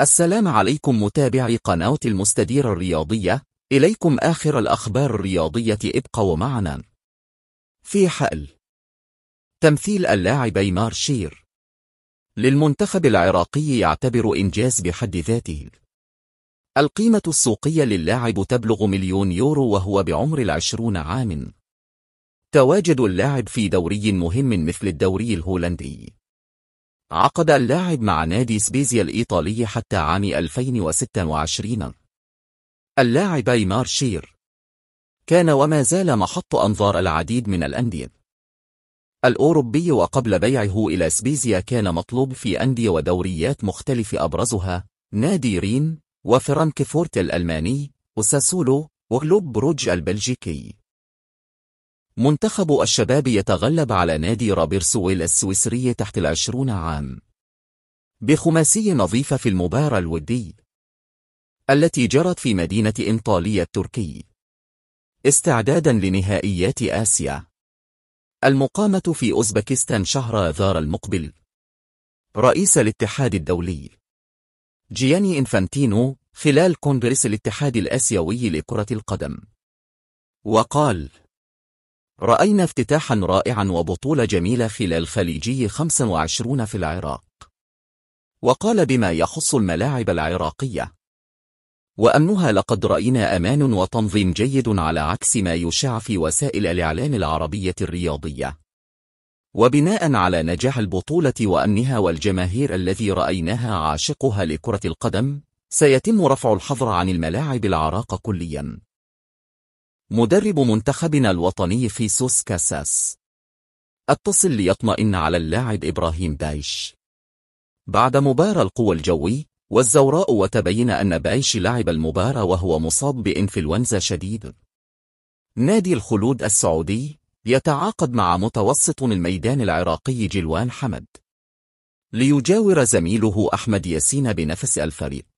السلام عليكم متابعي قناة المستدير الرياضية إليكم آخر الأخبار الرياضية ابقوا معنا في حال تمثيل اللاعب ايمار شير للمنتخب العراقي يعتبر إنجاز بحد ذاته القيمة السوقية للاعب تبلغ مليون يورو وهو بعمر العشرون عام تواجد اللاعب في دوري مهم مثل الدوري الهولندي عقد اللاعب مع نادي سبيزيا الإيطالي حتى عام 2026 اللاعب إيمار شير كان وما زال محط أنظار العديد من الأندية الأوروبي وقبل بيعه إلى سبيزيا كان مطلوب في أندية ودوريات مختلفة أبرزها نادي رين وفرانكفورت الألماني وساسولو وغلوب بروج البلجيكي منتخب الشباب يتغلب على نادي رابرسويل السويسري تحت العشرون عام بخماسي نظيفة في المباراة الودي التي جرت في مدينة إنطالية التركي استعدادا لنهائيات آسيا المقامة في أوزبكستان شهر آذار المقبل رئيس الاتحاد الدولي جياني إنفانتينو خلال كونغرس الاتحاد الآسيوي لكرة القدم وقال رأينا افتتاحا رائعا وبطولة جميلة خلال خليجي 25 في العراق وقال بما يخص الملاعب العراقية وأمنها لقد رأينا أمان وتنظيم جيد على عكس ما يشاع في وسائل الإعلام العربية الرياضية وبناء على نجاح البطولة وأمنها والجماهير الذي رأيناها عاشقها لكرة القدم سيتم رفع الحظر عن الملاعب العراق كلياً مدرب منتخبنا الوطني في سوس كاساس اتصل ليطمئن على اللاعب إبراهيم بايش بعد مباراة القوى الجوي والزوراء وتبين أن بايش لعب المباراة وهو مصاب بإنفلونزا شديد نادي الخلود السعودي يتعاقد مع متوسط الميدان العراقي جلوان حمد ليجاور زميله أحمد ياسين بنفس الفريق